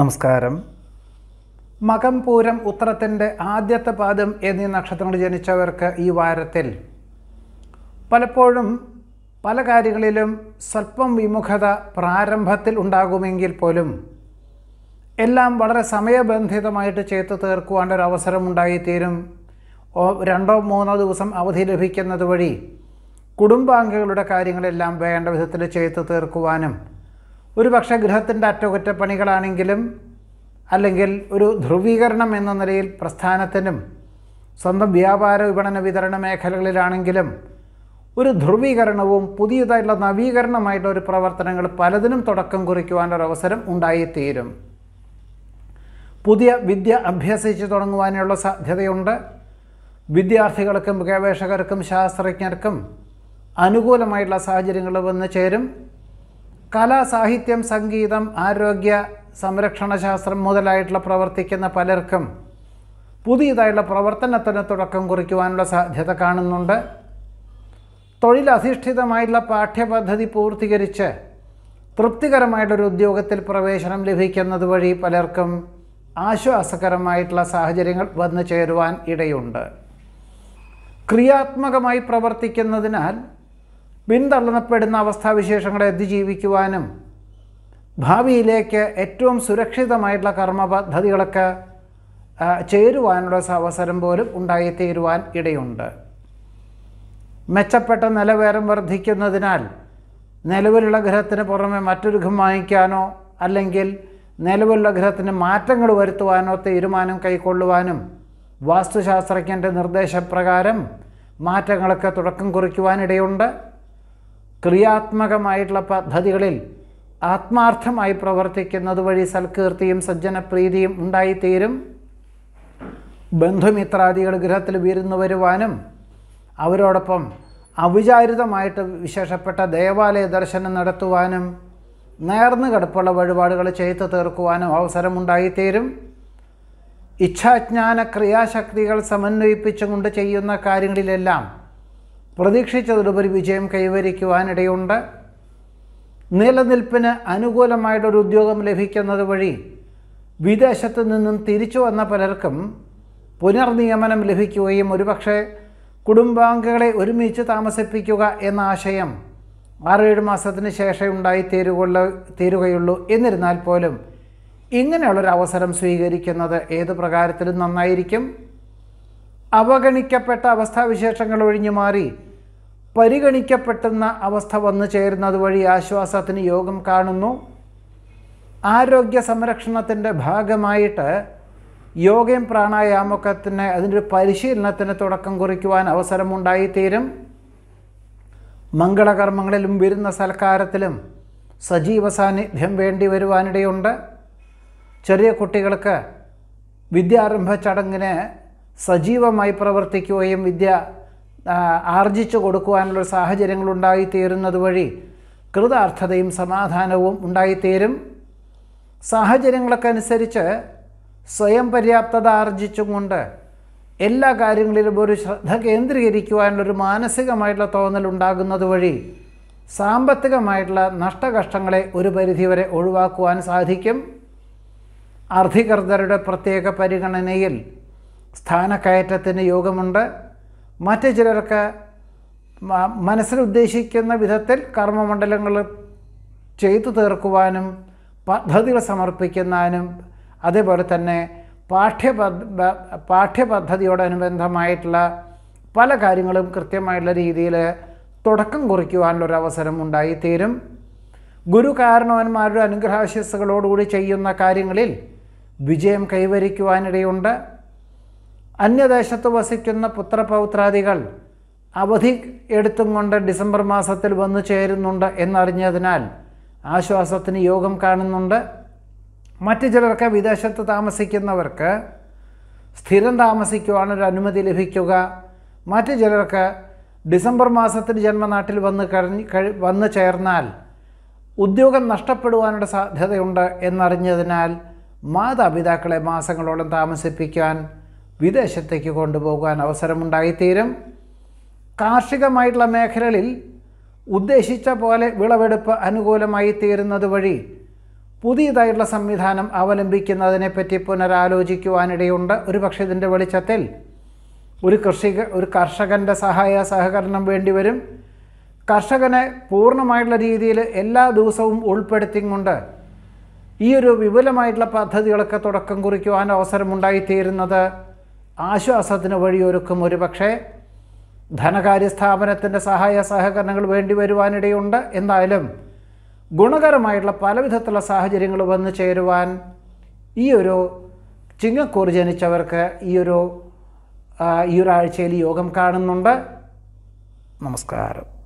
നമസ്കാരം മകം പൂരം ഉത്തരത്തിൻ്റെ ആദ്യത്തെ പാദം എന്നീ നക്ഷത്രങ്ങൾ ജനിച്ചവർക്ക് ഈ വാരത്തിൽ പലപ്പോഴും പല കാര്യങ്ങളിലും സ്വല്പം വിമുഖത പ്രാരംഭത്തിൽ ഉണ്ടാകുമെങ്കിൽ പോലും എല്ലാം വളരെ സമയബന്ധിതമായിട്ട് ചെയ്തു തീർക്കുവാനൊരവസരം ഉണ്ടായിത്തീരും രണ്ടോ മൂന്നോ ദിവസം അവധി ലഭിക്കുന്നത് വഴി കുടുംബാംഗങ്ങളുടെ കാര്യങ്ങളെല്ലാം വേണ്ട വിധത്തിൽ ചെയ്തു തീർക്കുവാനും ഒരു പക്ഷേ ഗൃഹത്തിൻ്റെ അറ്റകുറ്റപ്പണികളാണെങ്കിലും അല്ലെങ്കിൽ ഒരു ധ്രുവീകരണം എന്ന നിലയിൽ പ്രസ്ഥാനത്തിനും സ്വന്തം വ്യാപാര വിപണന വിതരണ മേഖലകളിലാണെങ്കിലും ഒരു ധ്രുവീകരണവും പുതിയതായിട്ടുള്ള നവീകരണമായിട്ടുള്ള ഒരു പ്രവർത്തനങ്ങൾ പലതിനും തുടക്കം കുറിക്കുവാനൊരവസരം ഉണ്ടായിത്തീരും പുതിയ വിദ്യ അഭ്യസിച്ച് തുടങ്ങുവാനുള്ള സാധ്യതയുണ്ട് വിദ്യാർത്ഥികൾക്കും ഗവേഷകർക്കും ശാസ്ത്രജ്ഞർക്കും അനുകൂലമായിട്ടുള്ള സാഹചര്യങ്ങൾ വന്നു ചേരും കല സാഹിത്യം സംഗീതം ആരോഗ്യ സംരക്ഷണശാസ്ത്രം മുതലായിട്ടുള്ള പ്രവർത്തിക്കുന്ന പലർക്കും പുതിയതായുള്ള പ്രവർത്തനത്തിന് തുടക്കം കുറിക്കുവാനുള്ള സാധ്യത കാണുന്നുണ്ട് തൊഴിലധിഷ്ഠിതമായിട്ടുള്ള പാഠ്യപദ്ധതി പൂർത്തീകരിച്ച് തൃപ്തികരമായിട്ടൊരു ഉദ്യോഗത്തിൽ പ്രവേശനം ലഭിക്കുന്നത് വഴി പലർക്കും ആശ്വാസകരമായിട്ടുള്ള സാഹചര്യങ്ങൾ വന്നു ചേരുവാൻ ഇടയുണ്ട് ക്രിയാത്മകമായി പ്രവർത്തിക്കുന്നതിനാൽ പിന്തള്ളണപ്പെടുന്ന അവസ്ഥാവിശേഷങ്ങളെ അതിജീവിക്കുവാനും ഭാവിയിലേക്ക് ഏറ്റവും സുരക്ഷിതമായിട്ടുള്ള കർമ്മ പദ്ധതികളൊക്കെ ചേരുവാനുള്ള അവസരം പോലും ഉണ്ടായിത്തീരുവാൻ ഇടയുണ്ട് മെച്ചപ്പെട്ട നിലവേരം വർദ്ധിക്കുന്നതിനാൽ നിലവിലുള്ള ഗ്രഹത്തിന് പുറമെ മറ്റൊരു ഗ്രഹം വാങ്ങിക്കാനോ അല്ലെങ്കിൽ നിലവിലുള്ള ഗ്രഹത്തിന് മാറ്റങ്ങൾ വരുത്തുവാനോ തീരുമാനം കൈക്കൊള്ളുവാനും വാസ്തുശാസ്ത്രജ്ഞൻ്റെ നിർദ്ദേശപ്രകാരം മാറ്റങ്ങളൊക്കെ തുടക്കം കുറിക്കുവാനിടയുണ്ട് ക്രിയാത്മകമായിട്ടുള്ള പദ്ധതികളിൽ ആത്മാർത്ഥമായി പ്രവർത്തിക്കുന്നത് വഴി സൽകീർത്തിയും സജ്ജനപ്രീതിയും ഉണ്ടായിത്തീരും ബന്ധുമിത്രാദികൾ ഗൃഹത്തിൽ വീരുന്നു വരുവാനും അവരോടൊപ്പം അവിചാരിതമായിട്ട് വിശേഷപ്പെട്ട ദേവാലയ ദർശനം നടത്തുവാനും നേർന്നു കിടപ്പുള്ള വഴിപാടുകൾ ചെയ്തു തീർക്കുവാനും അവസരമുണ്ടായിത്തീരും ഇച്ഛാജ്ഞാന ക്രിയാശക്തികൾ സമന്വയിപ്പിച്ചുകൊണ്ട് ചെയ്യുന്ന കാര്യങ്ങളിലെല്ലാം പ്രതീക്ഷിച്ചതിലുപരി വിജയം കൈവരിക്കുവാനിടയുണ്ട് നിലനിൽപ്പിന് അനുകൂലമായിട്ടൊരു ഉദ്യോഗം ലഭിക്കുന്നത് വഴി വിദേശത്ത് നിന്നും തിരിച്ചു വന്ന പലർക്കും പുനർനിയമനം ലഭിക്കുകയും ഒരുപക്ഷെ കുടുംബാംഗങ്ങളെ ഒരുമിച്ച് താമസിപ്പിക്കുക എന്ന ആശയം ആറേഴ് മാസത്തിന് ശേഷം ഉണ്ടായി തീരുകൊള്ള തീരുകയുള്ളൂ എന്നിരുന്നാൽ പോലും ഇങ്ങനെയുള്ളൊരു അവസരം സ്വീകരിക്കുന്നത് ഏത് പ്രകാരത്തിലും നന്നായിരിക്കും അവഗണിക്കപ്പെട്ട അവസ്ഥാവിശേഷങ്ങൾ ഒഴിഞ്ഞു മാറി പരിഗണിക്കപ്പെട്ടുന്ന അവസ്ഥ വന്നു ചേരുന്നത് വഴി ആശ്വാസത്തിന് യോഗം കാണുന്നു ആരോഗ്യ സംരക്ഷണത്തിൻ്റെ ഭാഗമായിട്ട് യോഗയും പ്രാണായാമൊക്കത്തിന് അതിൻ്റെ ഒരു പരിശീലനത്തിന് തുടക്കം കുറിക്കുവാൻ അവസരമുണ്ടായിത്തീരും മംഗളകർമ്മങ്ങളിലും വിരുന്ന സൽക്കാരത്തിലും സജീവ സാന്നിധ്യം വേണ്ടി വരുവാനിടയുണ്ട് ചെറിയ കുട്ടികൾക്ക് വിദ്യാരംഭ ചടങ്ങിന് സജീവമായി പ്രവർത്തിക്കുകയും വിദ്യ ആർജിച്ചു കൊടുക്കുവാനുള്ള സാഹചര്യങ്ങൾ ഉണ്ടായിത്തീരുന്നത് വഴി കൃതാർത്ഥതയും സമാധാനവും ഉണ്ടായിത്തീരും സാഹചര്യങ്ങളൊക്കെ അനുസരിച്ച് സ്വയം പര്യാപ്തത ആർജിച്ചും കൊണ്ട് എല്ലാ കാര്യങ്ങളിലും ഒരു ശ്രദ്ധ കേന്ദ്രീകരിക്കുവാനുള്ളൊരു മാനസികമായിട്ടുള്ള തോന്നൽ ഉണ്ടാകുന്നത് വഴി സാമ്പത്തികമായിട്ടുള്ള നഷ്ടകഷ്ടങ്ങളെ ഒരു പരിധിവരെ ഒഴിവാക്കുവാൻ സാധിക്കും അർധികൃതരുടെ പ്രത്യേക പരിഗണനയിൽ സ്ഥാനക്കയറ്റത്തിന് യോഗമുണ്ട് മറ്റ് ചിലർക്ക് മനസ്സിലുദ്ദേശിക്കുന്ന വിധത്തിൽ കർമ്മമണ്ഡലങ്ങൾ ചെയ്തു തീർക്കുവാനും പദ്ധതികൾ സമർപ്പിക്കുന്നതിനും അതേപോലെ തന്നെ പാഠ്യ പാഠ്യപദ്ധതിയോടനുബന്ധമായിട്ടുള്ള പല കാര്യങ്ങളും കൃത്യമായിട്ടുള്ള രീതിയിൽ തുടക്കം കുറിക്കുവാനുള്ളൊരു അവസരം ഉണ്ടായിത്തീരും ഗുരു കാരണവന്മാരുടെ അനുഗ്രഹാശിസ്സുകളോടുകൂടി ചെയ്യുന്ന കാര്യങ്ങളിൽ വിജയം കൈവരിക്കുവാനിടയുണ്ട് അന്യദേശത്ത് വസിക്കുന്ന പുത്രപൗത്രാദികൾ അവധി എടുത്തും കൊണ്ട് ഡിസംബർ മാസത്തിൽ വന്നു ചേരുന്നുണ്ട് എന്നറിഞ്ഞതിനാൽ ആശ്വാസത്തിന് യോഗം കാണുന്നുണ്ട് മറ്റു ചിലർക്ക് വിദേശത്ത് താമസിക്കുന്നവർക്ക് സ്ഥിരം താമസിക്കുവാനൊരു അനുമതി ലഭിക്കുക മറ്റു ചിലർക്ക് ഡിസംബർ മാസത്തിൽ ജന്മനാട്ടിൽ വന്ന് കഴിഞ്ഞ് വന്നു ചേർന്നാൽ ഉദ്യോഗം നഷ്ടപ്പെടുവാനുള്ള സാധ്യതയുണ്ട് എന്നറിഞ്ഞതിനാൽ മാതാപിതാക്കളെ മാസങ്ങളോളം താമസിപ്പിക്കാൻ വിദേശത്തേക്ക് കൊണ്ടുപോകാൻ അവസരമുണ്ടായിത്തീരും കാർഷികമായിട്ടുള്ള മേഖലകളിൽ ഉദ്ദേശിച്ച പോലെ വിളവെടുപ്പ് അനുകൂലമായി തീരുന്നത് വഴി പുതിയതായിട്ടുള്ള സംവിധാനം അവലംബിക്കുന്നതിനെപ്പറ്റി പുനരാലോചിക്കുവാനിടയുണ്ട് ഒരു പക്ഷേ ഇതിൻ്റെ വെളിച്ചത്തിൽ ഒരു കൃഷി ഒരു കർഷകൻ്റെ സഹായ സഹകരണം വേണ്ടിവരും കർഷകനെ പൂർണ്ണമായിട്ടുള്ള രീതിയിൽ എല്ലാ ദിവസവും ഉൾപ്പെടുത്തിക്കൊണ്ട് ഈ ഒരു വിപുലമായിട്ടുള്ള പദ്ധതികളൊക്കെ തുടക്കം കുറിക്കുവാൻ അവസരമുണ്ടായിത്തീരുന്നത് ആശ്വാസത്തിന് വഴിയൊരുക്കും ഒരു പക്ഷേ ധനകാര്യ സ്ഥാപനത്തിൻ്റെ സഹായ സഹകരണങ്ങൾ വേണ്ടി വരുവാനിടയുണ്ട് എന്നാലും ഗുണകരമായിട്ടുള്ള പലവിധത്തിലുള്ള സാഹചര്യങ്ങൾ വന്നു ചേരുവാൻ ഈ ഒരു ചിങ്ങക്കൂർ ജനിച്ചവർക്ക് ഈ ഒരു ഈ ഒരാഴ്ചയിൽ യോഗം കാണുന്നുണ്ട് നമസ്കാരം